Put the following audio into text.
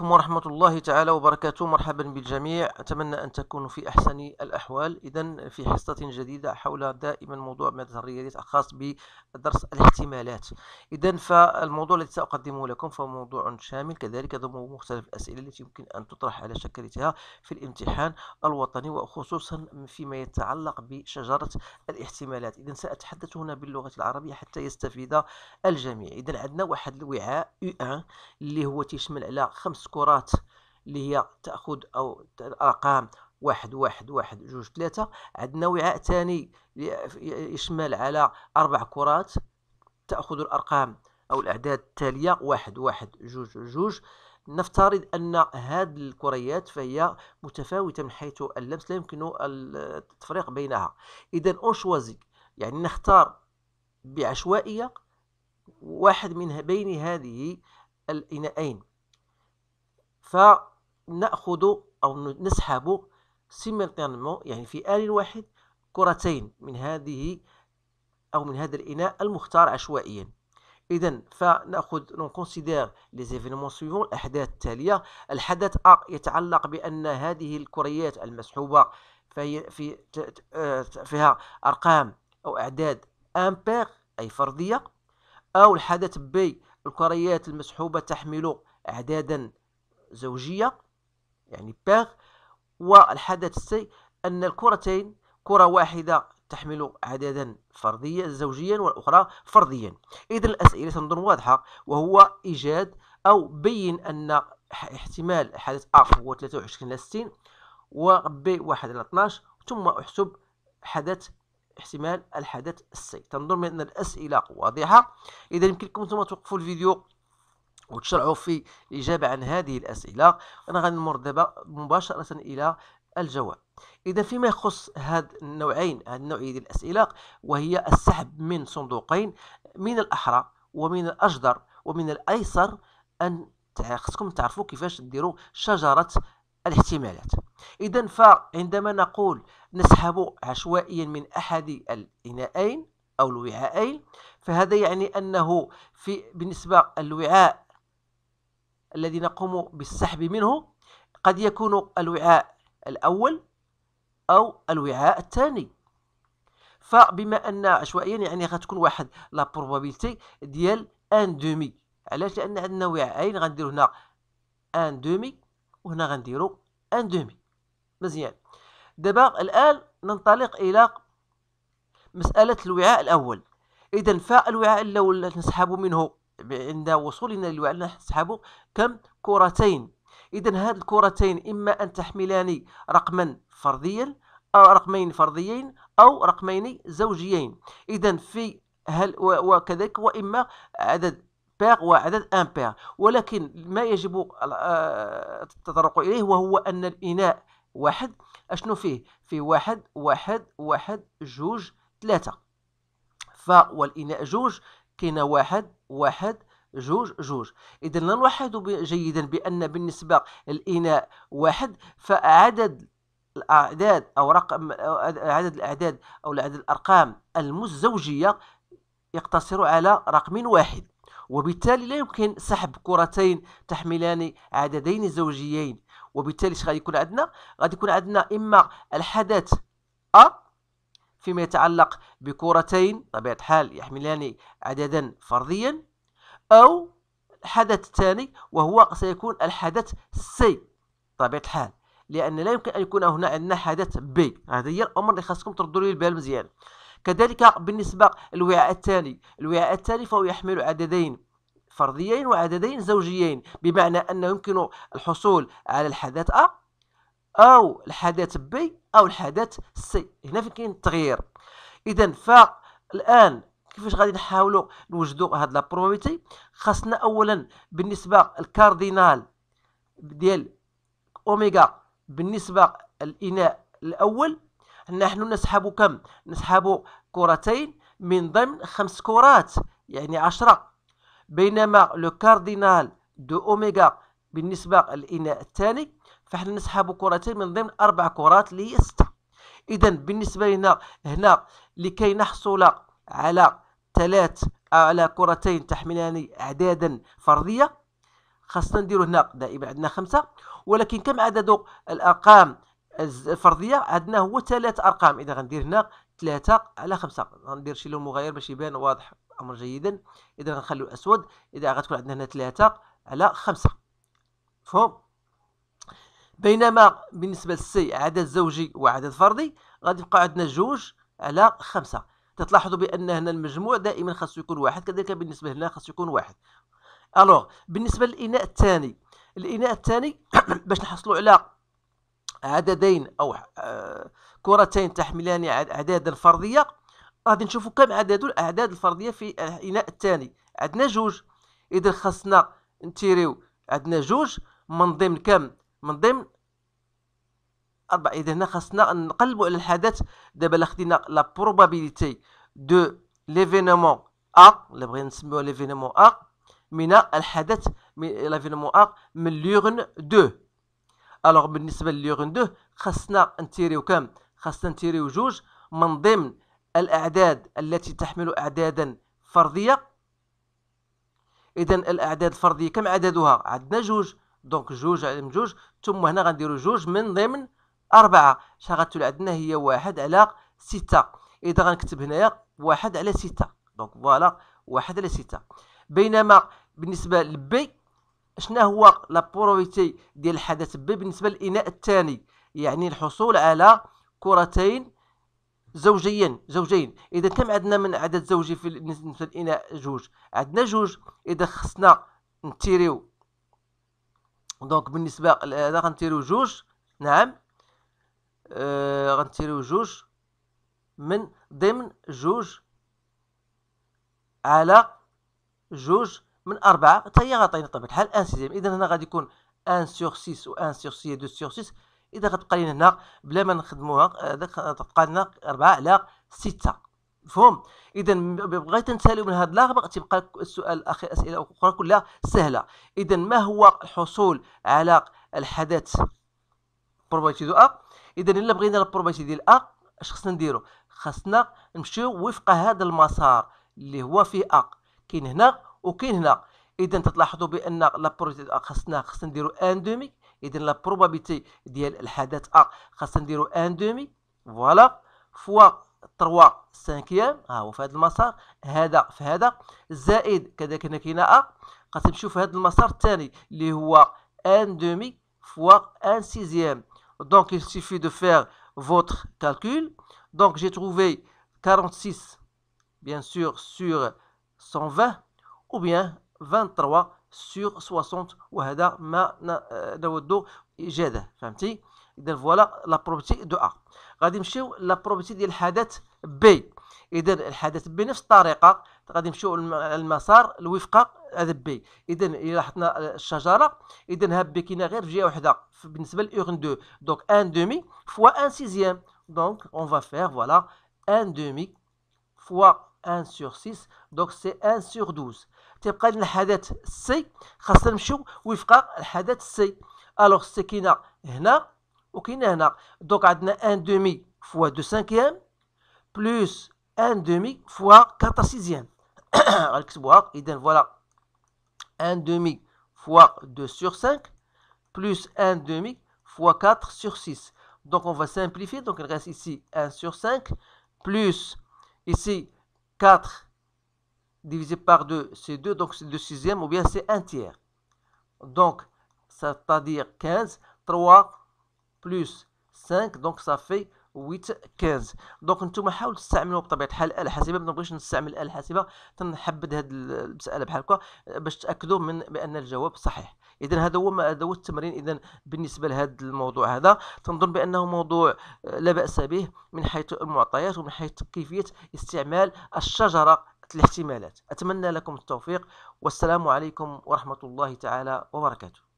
عليكم ورحمة الله تعالى وبركاته مرحبا بالجميع أتمنى أن تكونوا في أحسن الأحوال إذا في حصة جديدة حول دائما موضوع مادة الرياضيات الخاص بدرس الاحتمالات إذا فالموضوع الذي سأقدمه لكم فهو موضوع شامل كذلك ضم مختلف الأسئلة التي يمكن أن تطرح على شكلتها في الامتحان الوطني وخصوصا فيما يتعلق بشجرة الاحتمالات إذا سأتحدث هنا باللغة العربية حتى يستفيد الجميع إذا عندنا واحد الوعاء U1 اللي هو تيشمل على خمس كرات اللي هي تاخذ او الارقام واحد واحد واحد جوج ثلاثة عندنا وعاء ثاني يشمل على أربع كرات تأخذ الأرقام أو الأعداد التالية واحد واحد جوج جوج نفترض أن هذه الكريات فهي متفاوتة من حيث اللمس لا يمكن التفريق بينها إذا أونشوازي يعني نختار بعشوائية واحد من بين هذه الإناءين فنأخذ أو نسحب سيملتانمون يعني في آن واحد كرتين من هذه أو من هذا الإناء المختار عشوائيا إذا فنأخذ نون كونسيدير لي زيفينمون سويفون الأحداث التالية الحدث أ يتعلق بأن هذه الكريات المسحوبة فهي في آه، فيها أرقام أو أعداد أمبير أي فردية أو الحدث بي الكريات المسحوبة تحمل أعدادا زوجية يعني بير والحدث السيء أن الكرتين كرة واحدة تحمل عددا فرديا زوجيا والأخرى فرديا إذا الأسئلة تنظن واضحة وهو إيجاد أو بين أن احتمال حدث أ هو 23 على 60 وب 1 على 12 ثم احسب حدث احتمال الحدث السي تنظر من أن الأسئلة واضحة إذا يمكنكم ثم توقفوا الفيديو وتشرعوا في الإجابة عن هذه الأسئلة أنا غنمر دابا مباشرة إلى الجواب إذا فيما يخص هاد النوعين هاد النوعية ديال الأسئلة وهي السحب من صندوقين من الأحرى ومن الأجدر ومن الأيسر أن خصكم تعرفوا كيفاش ديروا شجرة الاحتمالات إذا فعندما نقول نسحب عشوائيا من أحد الإناءين أو الوعاءين فهذا يعني أنه في بالنسبة للوعاء الذي نقوم بالسحب منه قد يكون الوعاء الأول أو الوعاء الثاني فبما أن عشوائيا يعني غتكون واحد لا بروبابيلتي ديال ان دومي علاش لأن عندنا وعاءين غنديرو هنا ان دومي وهنا غنديرو ان دومي مزيان دابا الآن ننطلق إلى مسألة الوعاء الأول إذا فالوعاء الأول نسحب منه عند وصولنا للوعي نسحب كم كرتين إذا هاد الكرتين إما أن تحملان رقما فرديا أو رقمين فرديين أو رقمين زوجيين إذا في هل وكذلك وإما عدد بير وعدد امبير ولكن ما يجب آه، التطرق اليه وهو ان الاناء واحد اشنو فيه فيه واحد واحد واحد جوج ثلاثه ف والاناء جوج كاين واحد واحد جوج جوج إذا نلاحظ جيدا بأن بالنسبة الإناء واحد فعدد الأعداد أو رقم عدد الأعداد أو عدد الأرقام المزوجية يقتصر على رقم واحد وبالتالي لا يمكن سحب كرتين تحملان عددين زوجيين وبالتالي اش غادي يكون عندنا غادي يكون عندنا اما الحدث ا فيما يتعلق بكرتين طبيعة الحال يحملان عددا فرديا أو الحدث الثاني وهو سيكون الحدث سي طبيعة الحال لأن لا يمكن أن يكون هنا عندنا حدث بي هذا هي الأمر اللي خاصكم تردوا لي البال مزيان كذلك بالنسبة للوعاء الثاني الوعاء الثاني فهو يحمل عددين فرديين وعددين زوجيين بمعنى أنه يمكن الحصول على الحدث أ او الحدث بي او الحدث سي هنا فين كاين التغيير اذا فالان كيفاش غادي نحاولوا نوجدوا هاد لا خاصنا اولا بالنسبه الكاردينال ديال اوميغا بالنسبه الاناء الاول نحن نسحب كم نسحب كرتين من ضمن خمس كرات يعني عشرة بينما لو كاردينال دو اوميغا بالنسبة للإناء الثاني فحنا نسحب كرتين من ضمن أربع كرات ستة إذا بالنسبة لنا هنا لكي نحصل على ثلاث على كرتين تحملان أعدادا فردية خاصنا نديرو هنا دائما عندنا خمسة ولكن كم عدد الأرقام الفردية عندنا هو ثلاث أرقام إذا غندير هنا ثلاثة على خمسة غندير شي لون مغاير باش يبان واضح الأمر جيدا إذا غنخليو الأسود إذا غتكون عندنا هنا ثلاثة على خمسة مفهوم بينما بالنسبه للسي عدد زوجي وعدد فردي غادي يبقى عندنا جوج على خمسة تلاحظوا بان هنا المجموع دائما خاصو يكون واحد كذلك بالنسبه هنا خاصو يكون واحد الوغ بالنسبه للاناء الثاني الاناء الثاني باش نحصلوا على عددين او آه، كرتين تحملان اعدادا فرديه غادي نشوفوا كم عدد الاعداد الفرديه في الاناء الثاني عندنا جوج اذا خاصنا نتيريو عندنا جوج من ضمن كم من ضمن أربعة إذا هنا خاصنا نقلبوا على الحدث دابا الا خدينا لا بروبابيليتي دو ليفينمون أ اللي بغينا نسميوها ليفينمون أ من الحدث ليفينمون أ من ليغن دو الوغ بالنسبة لليغن دو خاصنا نتيريو كم خاصنا نتيريو جوج من ضمن الأعداد التي تحمل أعدادا فردية إذا الأعداد الفردية كم عددها؟ عندنا جوج دونك جوج على جوج ثم هنا غنديرو جوج من ضمن أربعة شحال غتولي عندنا هي واحد على ستة إذا غنكتب هنايا واحد على ستة دونك فوالا واحد على ستة بينما بالنسبة لبي شنا هو لابروبيتي ديال الحدث بي بالنسبة للإناء الثاني يعني الحصول على كرتين زوجيا زوجين اذا كم عندنا من عدد زوجي في بالنسبه للاناء جوج عندنا جوج اذا خصنا نتيريو دونك بالنسبه هذا غنديرو جوج نعم آه غنديرو جوج من ضمن جوج على جوج من أربعة حتى هي غتعطيني بطبيعة الحال أن سيزيام إذا هنا غادي يكون أن سيغ سيس و أن سيغ سي دو سيغ سيس إذا غتبقى لينا هنا بلا ما نخدموها هذاك آه، غتبقى لنا أربعة على ستة مفهوم اذا بغيت نسالي من هذا الغبق تبقى السؤال الاخير اسئله اخرى كلها سهله اذا ما هو الحصول على الحدث بروبابيلتي دو ا اذا الا بغينا البروبابيلتي ديال ا اش خصنا نديرو خصنا نمشيو وفق هذا المسار اللي هو فيه ا كاين هنا وكاين هنا اذا تلاحظوا بان لا ا خصنا خصنا نديرو ان دومي اذا لا ديال الحدث ا خصنا نديرو ان دومي فوالا فوا 3 5 ها هو le هذا المسار هذا في هذا زائد كذلك هنا كاين ا غادي نشوف هذا المسار Donc, il suffit de faire votre calcul donc j'ai trouvé 46 bien sûr sur 120 ou bien 23 سور 60 وهذا ما نود ايجاده فهمتي اذا فوالا لا بروبرتي دو ا غادي نمشيو لا بروبرتي ديال الحدث بي اذا الحدث بنفس الطريقه غادي نمشيو المسار الوفق هذا بي اذا الى لاحظنا الشجره اذا هاب بي كاينه غير في جهه وحده بالنسبه لاورن 2 دونك ان دومي فوا ان سيزيام دونك اون فا فير فوالا ان دومي فوا 1 sur 6 euh, donc c'est 1 sur 12 C'est as pris C, le had c. Alors, c'est qui Donc, il y a 1 demi fois 2 cinquièmes Plus 1 demi fois 4 sixièmes. Alors, si voilà. 1 demi fois 2 sur 5. Plus 1 demi fois 4 sur 6. Donc, on va simplifier. Donc, il reste ici 1 sur 5. Plus ici, 4. divisé par 2, c'est 2, donc c'est 2 sixièmes, ou bien c'est 1 tiers. Donc, c'est-à-dire 15, 3 plus 5, donc ça fait 8 15 Donc, nous avons essayé دونك نتوما حاولوا تستعملوا بطبيعه الحال الاله حاسبه ما نبغيش نستعمل الاله حاسبه تنحبد هذه المساله بحال هكا باش تاكدوا nous avons essayé صحيح اذا هذا هو هذا هو التمرين اذا بالنسبه لهذا الموضوع هذا تنظن بانه موضوع لا باس به من حيث المعطيات ومن حيث كيفيه استعمال الشجره الاحتمالات أتمنى لكم التوفيق والسلام عليكم ورحمة الله تعالى وبركاته